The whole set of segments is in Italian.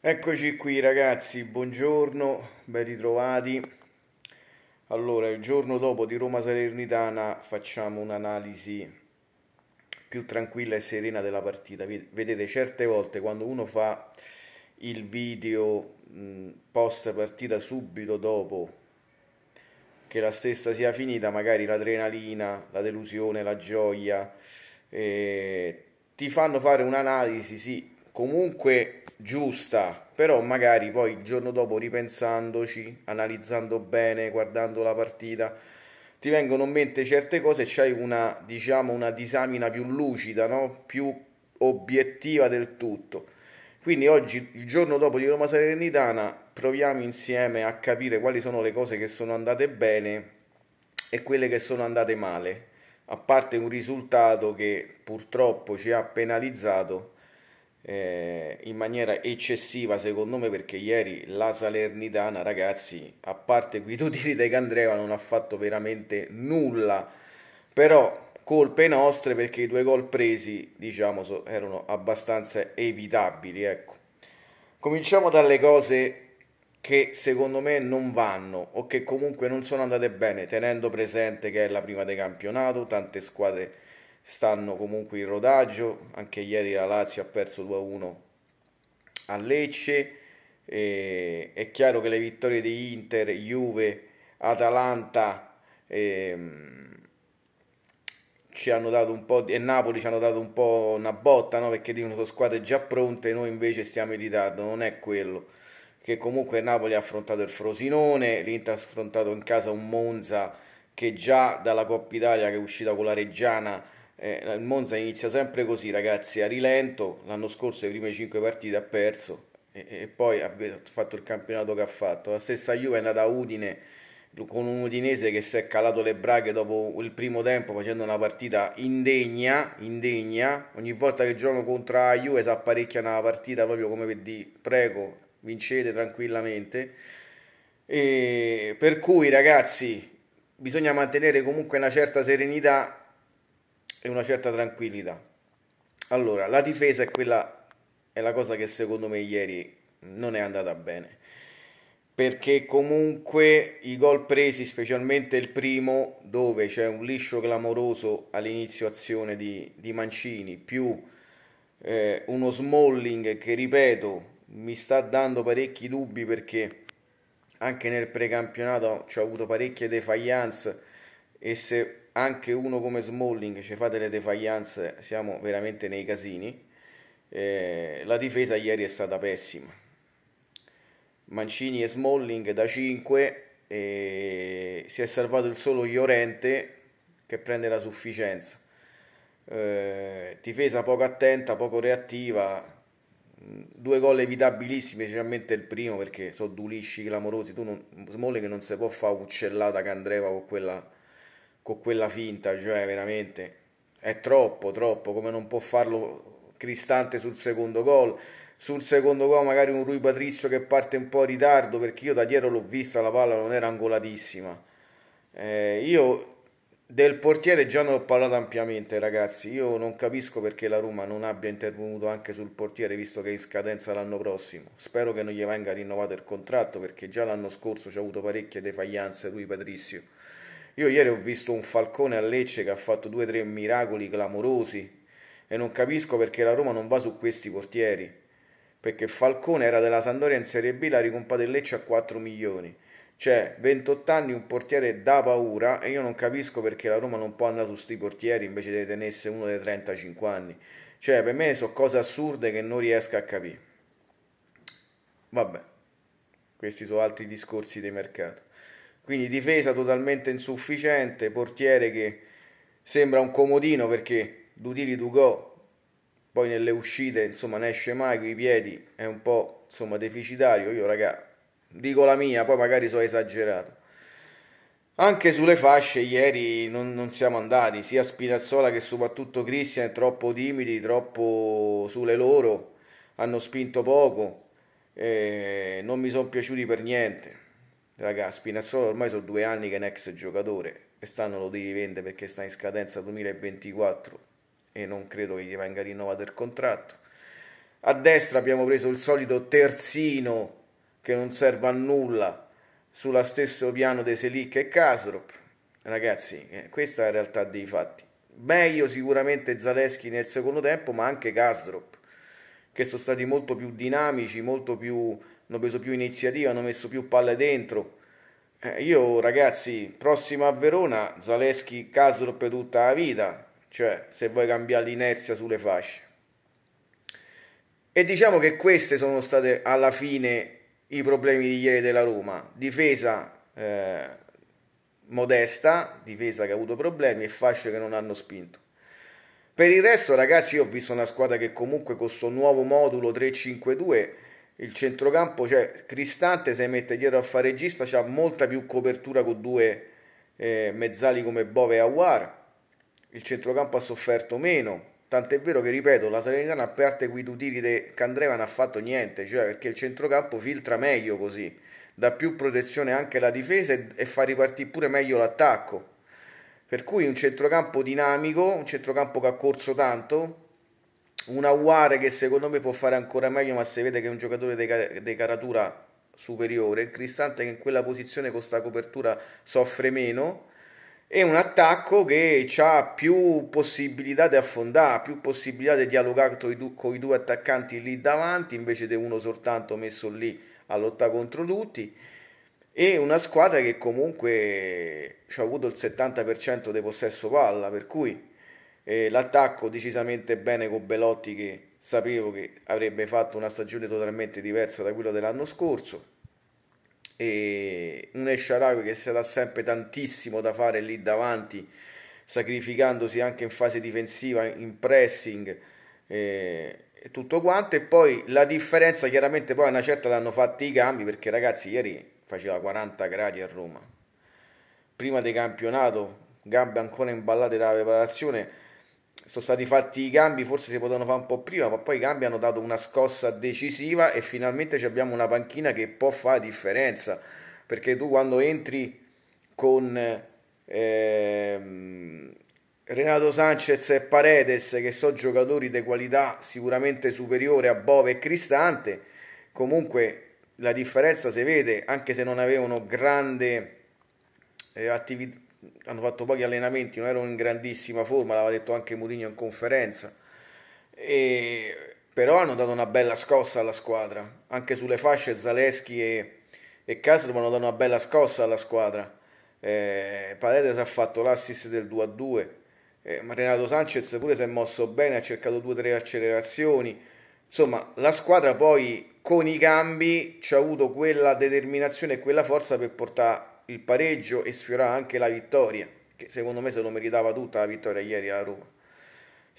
Eccoci qui ragazzi, buongiorno, ben ritrovati. Allora, il giorno dopo di Roma Salernitana facciamo un'analisi più tranquilla e serena della partita. Vedete, certe volte quando uno fa il video mm, post partita subito dopo che la stessa sia finita, magari l'adrenalina, la delusione, la gioia, eh, ti fanno fare un'analisi, sì, comunque giusta, però magari poi il giorno dopo ripensandoci, analizzando bene, guardando la partita, ti vengono in mente certe cose e c'hai una, diciamo, una disamina più lucida, no? più obiettiva del tutto. Quindi oggi, il giorno dopo di Roma Salernitana, proviamo insieme a capire quali sono le cose che sono andate bene e quelle che sono andate male, a parte un risultato che purtroppo ci ha penalizzato eh, in maniera eccessiva secondo me perché ieri la Salernitana ragazzi a parte Guido Tirita e Candreva non ha fatto veramente nulla però colpe nostre perché i due gol presi diciamo so, erano abbastanza evitabili ecco cominciamo dalle cose che secondo me non vanno o che comunque non sono andate bene tenendo presente che è la prima di campionato tante squadre stanno comunque in rodaggio, anche ieri la Lazio ha perso 2-1 a Lecce, e, è chiaro che le vittorie di Inter, Juve, Atalanta ehm, ci hanno dato un po' di, e Napoli ci hanno dato un po' una botta no? perché dicono che sono squadre già pronte noi invece stiamo in ritardo non è quello che comunque Napoli ha affrontato il Frosinone l'Inter ha affrontato in casa un Monza che già dalla Coppa Italia che è uscita con la Reggiana eh, il Monza inizia sempre così, ragazzi, a rilento. L'anno scorso le prime 5 partite ha perso e, e poi ha fatto il campionato che ha fatto. La stessa Juve è andata a Udine con un Udinese che si è calato le braghe dopo il primo tempo facendo una partita indegna, indegna. ogni volta che giocano contro la Juve si apparecchia una partita proprio come per dire prego, vincete tranquillamente. E per cui ragazzi bisogna mantenere comunque una certa serenità e una certa tranquillità. Allora, la difesa è quella è la cosa che secondo me ieri non è andata bene. Perché comunque i gol presi, specialmente il primo, dove c'è un liscio clamoroso all'inizio azione di, di Mancini, più eh, uno Smalling che ripeto mi sta dando parecchi dubbi perché anche nel precampionato ci ho avuto parecchie defiance e se anche uno come Smalling ci fa delle defaianze, siamo veramente nei casini. Eh, la difesa ieri è stata pessima. Mancini e Smalling da 5, eh, si è salvato il solo Iorente che prende la sufficienza. Eh, difesa poco attenta, poco reattiva, mm, due gol evitabilissimi, specialmente il primo perché sono due lisci clamorosi, tu non, Smalling non si può fare uccellata che Andreva con quella con quella finta, cioè veramente è troppo, troppo, come non può farlo Cristante sul secondo gol. Sul secondo gol magari un Rui Patrizio che parte un po' in ritardo perché io da dietro l'ho vista, la palla non era angolatissima. Eh, io del portiere già ne ho parlato ampiamente, ragazzi. Io non capisco perché la Roma non abbia intervenuto anche sul portiere, visto che è in scadenza l'anno prossimo. Spero che non gli venga rinnovato il contratto, perché già l'anno scorso ci ha avuto parecchie defaianze lui Patrizio. Io ieri ho visto un Falcone a Lecce che ha fatto due o tre miracoli clamorosi e non capisco perché la Roma non va su questi portieri. Perché Falcone era della Sandoria in Serie B, l'ha ricompato il Lecce a 4 milioni. Cioè, 28 anni, un portiere da paura e io non capisco perché la Roma non può andare su questi portieri invece di tenesse uno dei 35 anni. Cioè, per me sono cose assurde che non riesco a capire. Vabbè, questi sono altri discorsi dei mercati. Quindi difesa totalmente insufficiente, portiere che sembra un comodino perché Dutili Dugò poi nelle uscite insomma ne esce mai con i piedi, è un po' insomma deficitario, io raga dico la mia, poi magari so esagerato. Anche sulle fasce ieri non, non, siamo andati, sia Spinazzola che soprattutto Cristian troppo timidi, troppo sulle loro, hanno spinto poco, eh, non mi sono piaciuti per niente. Raga, Spinazzola ormai sono due anni che è un ex giocatore. Quest'anno lo devi vendere perché sta in scadenza 2024 e non credo che gli venga rinnovato il contratto. A destra abbiamo preso il solito terzino che non serve a nulla sulla stesso piano di Selic e Kastrop. Ragazzi, eh, questa è la realtà dei fatti. Meglio sicuramente Zaleschi nel secondo tempo, ma anche Kastrop che sono stati molto più dinamici, molto più, hanno preso più iniziativa, hanno messo più palle dentro. Eh, io ragazzi, prossimo a Verona, Zaleschi Casro per tutta la vita, cioè se vuoi cambiare l'inerzia sulle fasce. E diciamo che queste sono state alla fine i problemi di ieri della Roma, difesa eh, modesta, difesa che ha avuto problemi e fasce che non hanno spinto. Per il resto, ragazzi, io ho visto una squadra che comunque con questo nuovo modulo 3-5-2, il centrocampo, cioè Cristante se mette dietro a fare regista, c'ha molta più copertura con due eh, mezzali come Bove e Awar. Il centrocampo ha sofferto meno. Tant'è vero che, ripeto, la Salernitana a parte quei tutiri che Candreva non ha fatto niente, cioè perché il centrocampo filtra meglio così, dà più protezione anche alla difesa e, e fa ripartire pure meglio l'attacco. Per cui un centrocampo dinamico, un centrocampo che ha corso tanto, un Aguare che secondo me può fare ancora meglio, ma si vede che è un giocatore di, di caratura superiore, il Cristante che in quella posizione con sta copertura soffre meno e un attacco che ha più possibilità di affondare, più possibilità di dialogare con i due attaccanti lì davanti invece di uno soltanto messo lì a lottare contro tutti e una squadra che comunque eh, ci ha avuto il 70% di possesso palla, per cui eh, l'attacco decisamente bene con Belotti che sapevo che avrebbe fatto una stagione totalmente diversa da quella dell'anno scorso e un Esciarawi che si dà sempre tantissimo da fare lì davanti sacrificandosi anche in fase difensiva, in pressing eh, e tutto quanto e poi la differenza chiaramente poi a una certa l'hanno fatti i cambi perché ragazzi ieri faceva 40 gradi a Roma. Prima del campionato, gambe ancora imballate dalla preparazione, sono stati fatti i cambi, forse si potevano fare un po' prima, ma poi i cambi hanno dato una scossa decisiva e finalmente abbiamo una panchina che può fare differenza, perché tu quando entri con eh, Renato Sanchez e Paredes, che sono giocatori di qualità sicuramente superiore a Bove e Cristante, comunque la differenza si vede, anche se non avevano grande eh, attività, hanno fatto pochi allenamenti, non erano in grandissima forma, l'aveva detto anche Mourinho in conferenza, e, però hanno dato una bella scossa alla squadra, anche sulle fasce Zaleschi e, e Castro hanno dato una bella scossa alla squadra, eh, Paredes ha fatto l'assist del 2-2, a eh, Renato Sanchez pure si è mosso bene, ha cercato due o tre accelerazioni, insomma la squadra poi con i cambi ci ha avuto quella determinazione e quella forza per portare il pareggio e sfiorare anche la vittoria, che secondo me se lo meritava tutta la vittoria ieri alla Roma.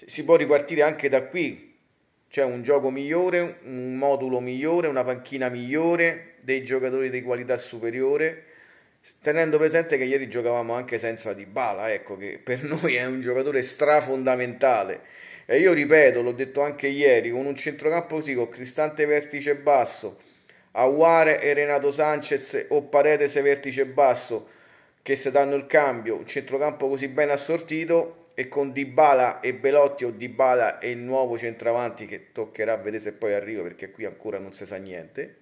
Si può ripartire anche da qui, c'è un gioco migliore, un modulo migliore, una panchina migliore, dei giocatori di qualità superiore, tenendo presente che ieri giocavamo anche senza Dybala, ecco che per noi è un giocatore strafondamentale e io ripeto, l'ho detto anche ieri, con un centrocampo così, con Cristante vertice basso, Aguare e Renato Sanchez o Paredes vertice basso, che se danno il cambio, un centrocampo così ben assortito e con Dybala e Belotti o Dybala e il nuovo centravanti che toccherà vedere se poi arriva perché qui ancora non si sa niente.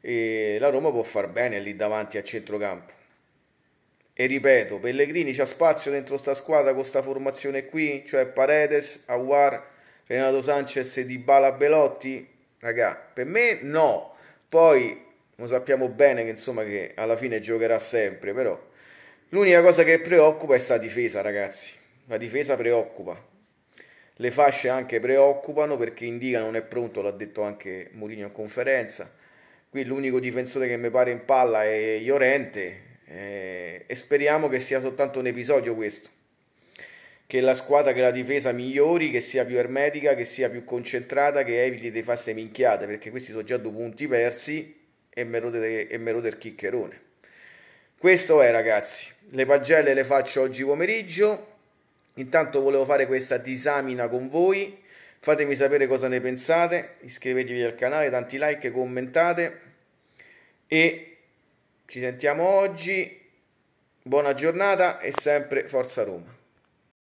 E la Roma può far bene lì davanti a centrocampo. E ripeto, Pellegrini c'ha spazio dentro sta squadra con sta formazione qui, cioè Paredes, Awar, Renato Sanchez e Dybala Belotti? Raga, per me no. Poi lo sappiamo bene che insomma che alla fine giocherà sempre, però l'unica cosa che preoccupa è sta difesa, ragazzi. La difesa preoccupa. Le fasce anche preoccupano perché Indica non è pronto, l'ha detto anche Mourinho in conferenza. Qui l'unico difensore che mi pare in palla è Iorente eh, e speriamo che sia soltanto un episodio questo, che la squadra che la difesa migliori, che sia più ermetica, che sia più concentrata, che eviti di fare queste minchiate, perché questi sono già due punti persi e me lo del chiccherone. Questo è ragazzi, le pagelle le faccio oggi pomeriggio, intanto volevo fare questa disamina con voi, fatemi sapere cosa ne pensate, iscrivetevi al canale, tanti like, commentate e ci sentiamo oggi, buona giornata e sempre Forza Roma.